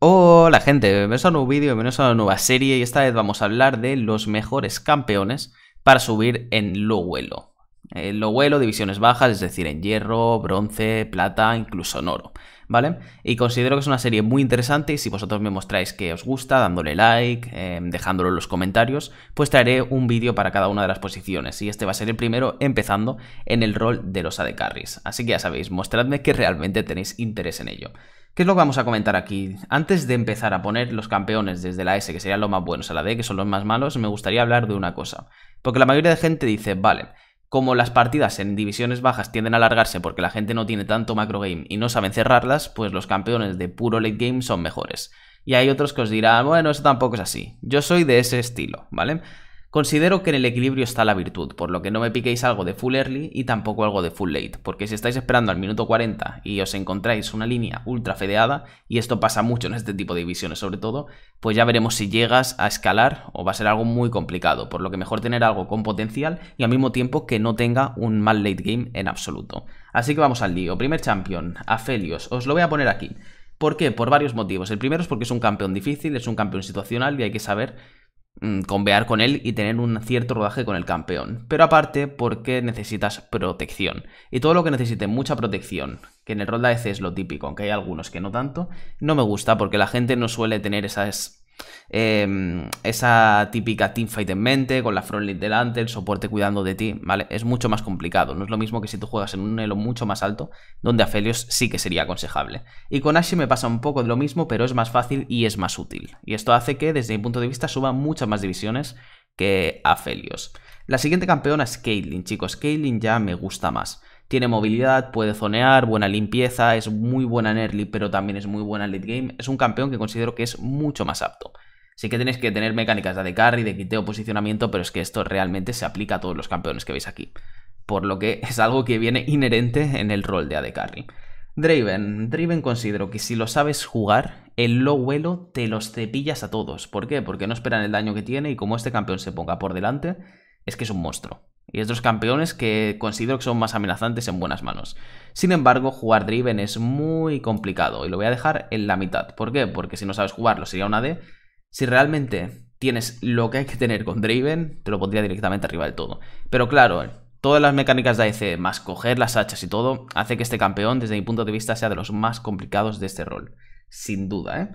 Hola gente, bienvenidos a un nuevo vídeo, bienvenidos a una nueva serie y esta vez vamos a hablar de los mejores campeones para subir en lo En lo vuelo, divisiones bajas, es decir, en hierro, bronce, plata, incluso en oro, ¿vale? Y considero que es una serie muy interesante y si vosotros me mostráis que os gusta, dándole like, em, dejándolo en los comentarios, pues traeré un vídeo para cada una de las posiciones y este va a ser el primero empezando en el rol de los AD Carries. Así que ya sabéis, mostradme que realmente tenéis interés en ello. ¿Qué es lo que vamos a comentar aquí? Antes de empezar a poner los campeones desde la S, que serían los más buenos, a la D, que son los más malos, me gustaría hablar de una cosa. Porque la mayoría de gente dice, vale, como las partidas en divisiones bajas tienden a alargarse porque la gente no tiene tanto macro game y no saben cerrarlas, pues los campeones de puro late game son mejores. Y hay otros que os dirán, bueno, eso tampoco es así. Yo soy de ese estilo, ¿vale? Considero que en el equilibrio está la virtud, por lo que no me piquéis algo de full early y tampoco algo de full late, porque si estáis esperando al minuto 40 y os encontráis una línea ultra fedeada, y esto pasa mucho en este tipo de divisiones sobre todo, pues ya veremos si llegas a escalar o va a ser algo muy complicado, por lo que mejor tener algo con potencial y al mismo tiempo que no tenga un mal late game en absoluto. Así que vamos al lío. Primer champion, Aphelios, os lo voy a poner aquí. ¿Por qué? Por varios motivos. El primero es porque es un campeón difícil, es un campeón situacional y hay que saber Mm, convear con él y tener un cierto rodaje con el campeón. Pero aparte, porque necesitas protección. Y todo lo que necesite mucha protección, que en el rol de e es lo típico, aunque hay algunos que no tanto, no me gusta porque la gente no suele tener esas Em, esa típica teamfight en mente, con la frontline delante, el soporte cuidando de ti, ¿vale? Es mucho más complicado, no es lo mismo que si tú juegas en un elo mucho más alto, donde Aphelios sí que sería aconsejable. Y con Ashe me pasa un poco de lo mismo, pero es más fácil y es más útil. Y esto hace que, desde mi punto de vista, suba muchas más divisiones que Aphelios. La siguiente campeona es Caitlyn, chicos, Caitlyn ya me gusta más. Tiene movilidad, puede zonear, buena limpieza, es muy buena en early, pero también es muy buena en late game. Es un campeón que considero que es mucho más apto. Sí que tenéis que tener mecánicas de carry, de quiteo, posicionamiento, pero es que esto realmente se aplica a todos los campeones que veis aquí. Por lo que es algo que viene inherente en el rol de AD Carry. Draven. Draven considero que si lo sabes jugar, el low vuelo te los cepillas a todos. ¿Por qué? Porque no esperan el daño que tiene y como este campeón se ponga por delante, es que es un monstruo y estos campeones que considero que son más amenazantes en buenas manos. Sin embargo, jugar Driven es muy complicado y lo voy a dejar en la mitad. ¿Por qué? Porque si no sabes jugarlo sería una D. Si realmente tienes lo que hay que tener con Draven, te lo pondría directamente arriba del todo. Pero claro, todas las mecánicas de AEC, más coger las hachas y todo, hace que este campeón, desde mi punto de vista, sea de los más complicados de este rol. Sin duda, ¿eh?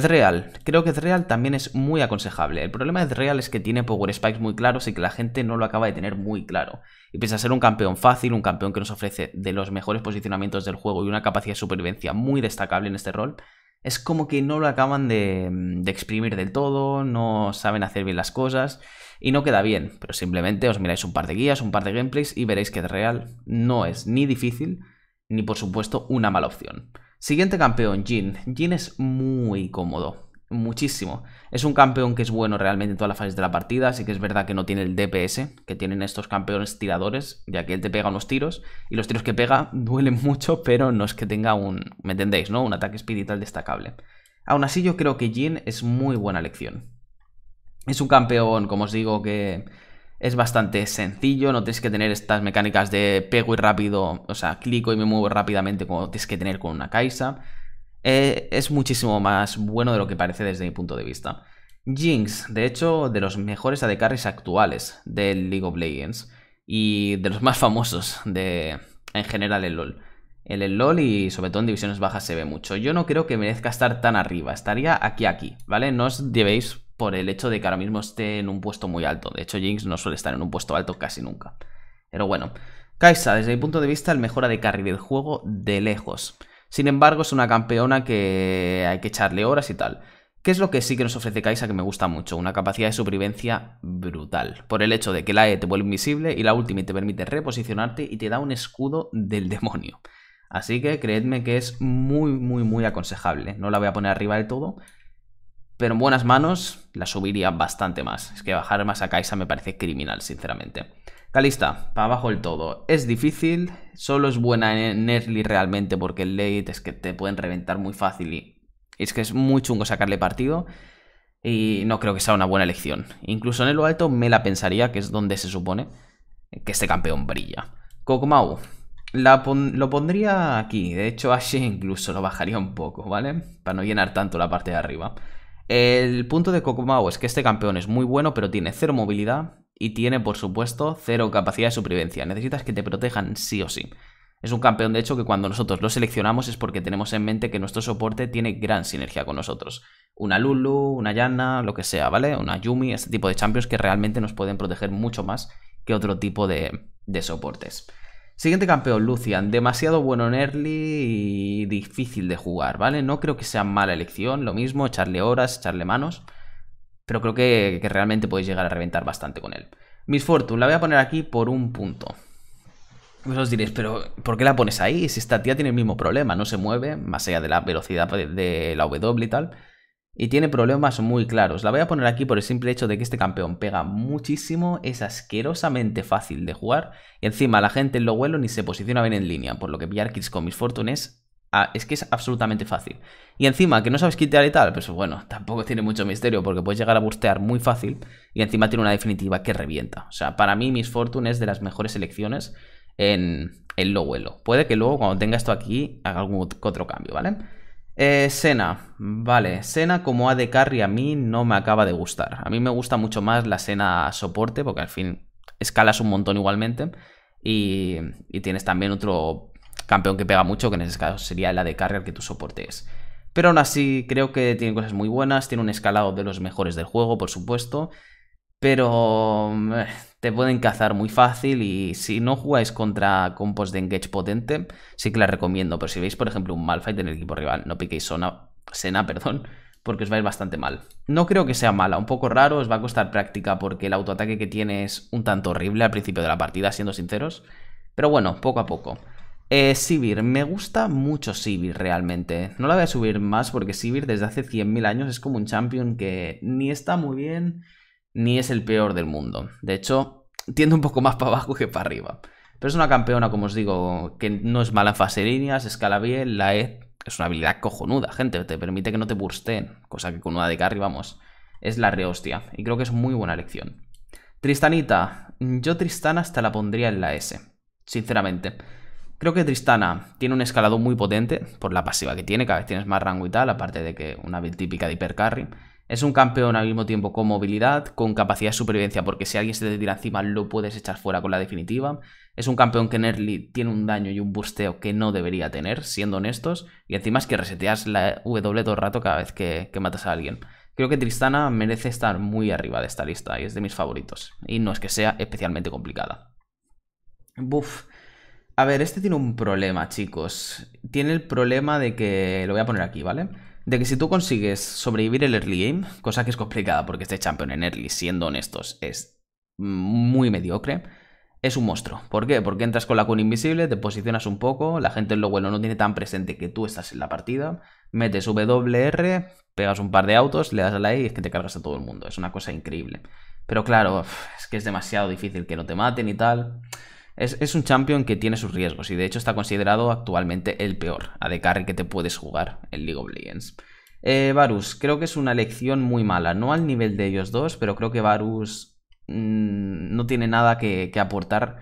real, creo que real, también es muy aconsejable. El problema de real es que tiene power spikes muy claros y que la gente no lo acaba de tener muy claro. Y pese a ser un campeón fácil, un campeón que nos ofrece de los mejores posicionamientos del juego y una capacidad de supervivencia muy destacable en este rol, es como que no lo acaban de, exprimir del todo, no saben hacer bien las cosas y no queda bien. Pero simplemente os miráis un par de guías, un par de gameplays y veréis que real no es ni difícil ni por supuesto una mala opción. Siguiente campeón, Jin. Jin es muy cómodo, muchísimo. Es un campeón que es bueno realmente en todas las fases de la partida, así que es verdad que no tiene el DPS que tienen estos campeones tiradores, ya que él te pega unos tiros y los tiros que pega duelen mucho, pero no es que tenga un, ¿me entendéis, no? Un ataque espiritual destacable. Aún así yo creo que Jin es muy buena elección. Es un campeón, como os digo, que es bastante sencillo, no tienes que tener estas mecánicas de pego y rápido, o sea, clico y me muevo rápidamente como tienes que tener con una Kaisa. Eh, es muchísimo más bueno de lo que parece desde mi punto de vista. Jinx, de hecho, de los mejores AD carries actuales del League of Legends y de los más famosos de, en general el LoL. En el LoL y sobre todo en divisiones bajas se ve mucho. Yo no creo que merezca estar tan arriba, estaría aquí aquí, ¿vale? No os llevéis por el hecho de que ahora mismo esté en un puesto muy alto. De hecho, Jinx no suele estar en un puesto alto casi nunca. Pero bueno, Kaisa, desde mi punto de vista, el mejora de carry del juego de lejos. Sin embargo, es una campeona que hay que echarle horas y tal. ¿Qué es lo que sí que nos ofrece Kaisa que me gusta mucho? Una capacidad de supervivencia brutal. Por el hecho de que la E te vuelve invisible y la Ultimate te permite reposicionarte y te da un escudo del demonio. Así que creedme que es muy, muy, muy aconsejable. No la voy a poner arriba del todo, pero en buenas manos la subiría bastante más. Es que bajar más a Caixa me parece criminal, sinceramente. Calista, para abajo el todo. Es difícil, solo es buena en early realmente porque el late es que te pueden reventar muy fácil y es que es muy chungo sacarle partido y no creo que sea una buena elección. Incluso en el alto me la pensaría, que es donde se supone que este campeón brilla. Kokomau, la lo pondría aquí, de hecho Ashe incluso lo bajaría un poco, ¿vale? Para no llenar tanto la parte de arriba. El punto de Kokumao es que este campeón es muy bueno, pero tiene cero movilidad y tiene, por supuesto, cero capacidad de supervivencia. Necesitas que te protejan sí o sí. Es un campeón, de hecho, que cuando nosotros lo seleccionamos es porque tenemos en mente que nuestro soporte tiene gran sinergia con nosotros. Una Lulu, una Yana, lo que sea, ¿vale? Una Yumi, este tipo de champions que realmente nos pueden proteger mucho más que otro tipo de soportes. Siguiente campeón, Lucian. Demasiado bueno en early y difícil de jugar, ¿vale? No creo que sea mala elección. Lo mismo, echarle horas, echarle manos. Pero creo que, realmente podéis llegar a reventar bastante con él. Miss Fortune, la voy a poner aquí por un punto. Pues os diréis, pero ¿por qué la pones ahí? Si esta tía tiene el mismo problema, no se mueve, más allá de la velocidad de la W y tal y tiene problemas muy claros. La voy a poner aquí por el simple hecho de que este campeón pega muchísimo, es asquerosamente fácil de jugar y encima la gente en lo vuelo ni se posiciona bien en línea, por lo que pillar kills con Miss Fortune ah, es, que es absolutamente fácil. Y encima que no sabes quitar y tal, pues bueno, tampoco tiene mucho misterio porque puedes llegar a bustear muy fácil y encima tiene una definitiva que revienta. O sea, para mí Miss Fortune es de las mejores elecciones en, el lo Puede que luego cuando tenga esto aquí haga algún otro cambio, ¿vale? Eh, Sena, vale, Sena como AD Carry a mí no me acaba de gustar. A mí me gusta mucho más la Sena soporte, porque al fin escalas un montón igualmente. Y, tienes también otro campeón que pega mucho, que en ese caso sería la de al que tú soportes, Pero aún así, creo que tiene cosas muy buenas, tiene un escalado de los mejores del juego, por supuesto pero eh, te pueden cazar muy fácil y si no jugáis contra compos de engage potente, sí que la recomiendo, pero si veis por ejemplo un Malphite en el equipo rival, no piquéis zona, Sena, perdón, porque os va a ir bastante mal. No creo que sea mala, un poco raro, os va a costar práctica porque el autoataque que tiene es un tanto horrible al principio de la partida, siendo sinceros, pero bueno, poco a poco. Eh, Sivir, me gusta mucho Sivir realmente. No la voy a subir más porque Sivir desde hace 100.000 años es como un champion que ni está muy bien, ni es el peor del mundo. De hecho, tiende un poco más para abajo que para arriba. Pero es una campeona, como os digo, que no es mala en fase líneas, escala bien, la E es una habilidad cojonuda, gente, te permite que no te bursten, cosa que con una de carry, vamos, es la rehostia. Y creo que es muy buena elección. Tristanita, yo Tristana hasta la pondría en la S, sinceramente. Creo que Tristana tiene un escalado muy potente por la pasiva que tiene, cada vez tienes más rango y tal, aparte de que una build típica de hipercarry. Es un campeón al mismo tiempo con movilidad, con capacidad de supervivencia, porque si alguien se te tira encima lo puedes echar fuera con la definitiva. Es un campeón que en early tiene un daño y un busteo que no debería tener, siendo honestos. Y encima es que reseteas la W todo el rato cada vez que, que matas a alguien. Creo que Tristana merece estar muy arriba de esta lista y es de mis favoritos. Y no es que sea especialmente complicada. Buf. A ver, este tiene un problema, chicos. Tiene el problema de que... Lo voy a poner aquí, ¿vale? de que si tú consigues sobrevivir el early game, cosa que es complicada porque este champion en early, siendo honestos, es muy mediocre, es un monstruo. ¿Por qué? Porque entras con la cuna invisible, te posicionas un poco, la gente en lo bueno no tiene tan presente que tú estás en la partida, metes WR, pegas un par de autos, le das a la E y es que te cargas a todo el mundo. Es una cosa increíble. Pero claro, es que es demasiado difícil que no te maten y tal. Es, un champion que tiene sus riesgos y de hecho está considerado actualmente el peor a carry que te puedes jugar en League of Legends. Eh, Varus, creo que es una elección muy mala, no al nivel de ellos dos, pero creo que Varus mm, no tiene nada que, aportar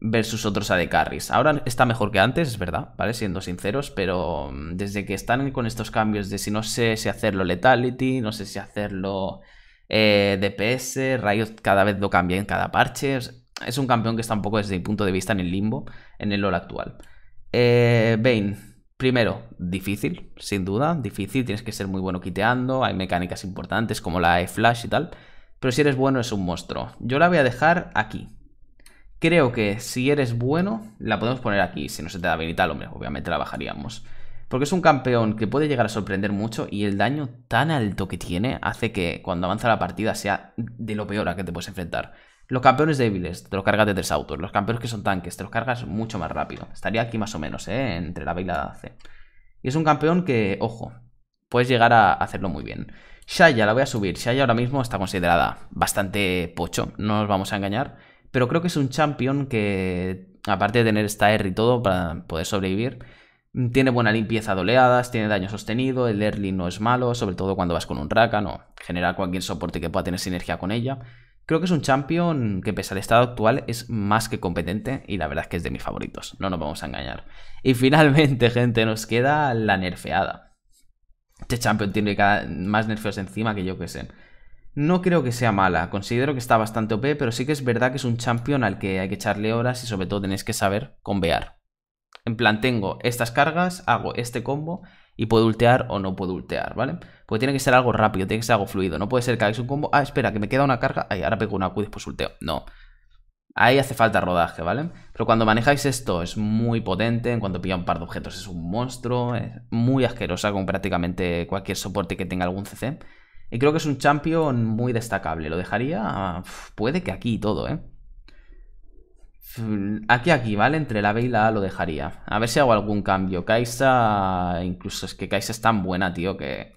versus otros AD carries. Ahora está mejor que antes, es verdad, ¿vale? Siendo sinceros, pero mm, desde que están con estos cambios de si no sé si hacerlo Letality, no sé si hacerlo eh, DPS, Riot cada vez lo cambia en cada parche, es un campeón que está un poco desde mi punto de vista en el limbo, en el LoL actual. Eh, Bane, primero, difícil, sin duda, difícil, tienes que ser muy bueno quiteando, hay mecánicas importantes como la E-Flash y tal, pero si eres bueno es un monstruo. Yo la voy a dejar aquí. Creo que si eres bueno, la podemos poner aquí, si no se te da bien y tal, hombre, obviamente la bajaríamos. Porque es un campeón que puede llegar a sorprender mucho y el daño tan alto que tiene hace que cuando avanza la partida sea de lo peor a que te puedes enfrentar. Los campeones débiles te los cargas de tres autos. Los campeones que son tanques te los cargas mucho más rápido. Estaría aquí más o menos, ¿eh? Entre la B y C. Y es un campeón que, ojo, puedes llegar a hacerlo muy bien. Shaya, la voy a subir. Shaya ahora mismo está considerada bastante pocho, no nos vamos a engañar. Pero creo que es un champion que, aparte de tener esta R y todo para poder sobrevivir, tiene buena limpieza de oleadas, tiene daño sostenido, el early no es malo, sobre todo cuando vas con un Raka, no. Genera cualquier soporte que pueda tener sinergia con ella. Creo que es un champion que pese al estado actual es más que competente y la verdad es que es de mis favoritos, no nos vamos a engañar. Y finalmente, gente, nos queda la nerfeada. Este champion tiene cada, más nerfeos encima que yo que sé. No creo que sea mala, considero que está bastante OP, pero sí que es verdad que es un champion al que hay que echarle horas y sobre todo tenéis que saber convear. En plan, tengo estas cargas, hago este combo y puedo ultear o no puedo ultear, ¿vale? Porque tiene que ser algo rápido, tiene que ser algo fluido. No puede ser que hagáis un combo. Ah, espera, que me queda una carga. Ay, ahora pego una Q y después ulteo. No. Ahí hace falta rodaje, ¿vale? Pero cuando manejáis esto es muy potente. En cuanto pilla un par de objetos es un monstruo. Es muy asquerosa con prácticamente cualquier soporte que tenga algún CC. Y creo que es un champion muy destacable. Lo dejaría... Puede que aquí todo, ¿eh? Mm, aquí, aquí, ¿vale? Entre la B y la A lo dejaría. A ver si hago algún cambio. Kaisa, incluso es que Kaisa es tan buena, tío, que...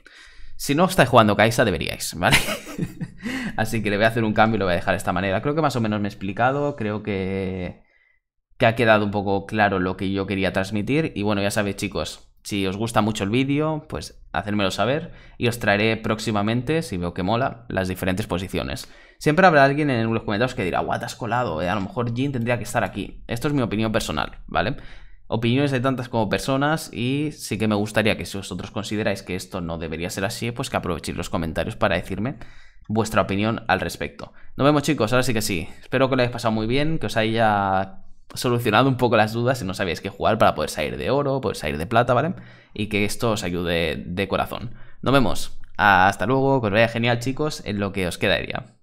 Si no estáis jugando Kaisa, deberíais, ¿vale? Así que le voy a hacer un cambio y lo voy a dejar de esta manera. Creo que más o menos me he explicado, creo que... que ha quedado un poco claro lo que yo quería transmitir. Y bueno, ya sabéis, chicos, si os gusta mucho el vídeo, pues hacérmelo saber y os traeré próximamente, si veo que mola, las diferentes posiciones. Siempre habrá alguien en los comentarios que dirá, guau, te has colado, eh, a lo mejor Jin tendría que estar aquí. Esto es mi opinión personal, ¿vale? Opiniones de tantas como personas y sí que me gustaría que si vosotros consideráis que esto no debería ser así, pues que aprovechéis los comentarios para decirme vuestra opinión al respecto. Nos vemos chicos, ahora sí que sí. Espero que lo hayáis pasado muy bien, que os haya solucionado un poco las dudas si no sabéis qué jugar para poder salir de oro, poder salir de plata, ¿vale? Y que esto os ayude de corazón. Nos vemos. Hasta luego, que os vaya genial, chicos, en lo que os quedaría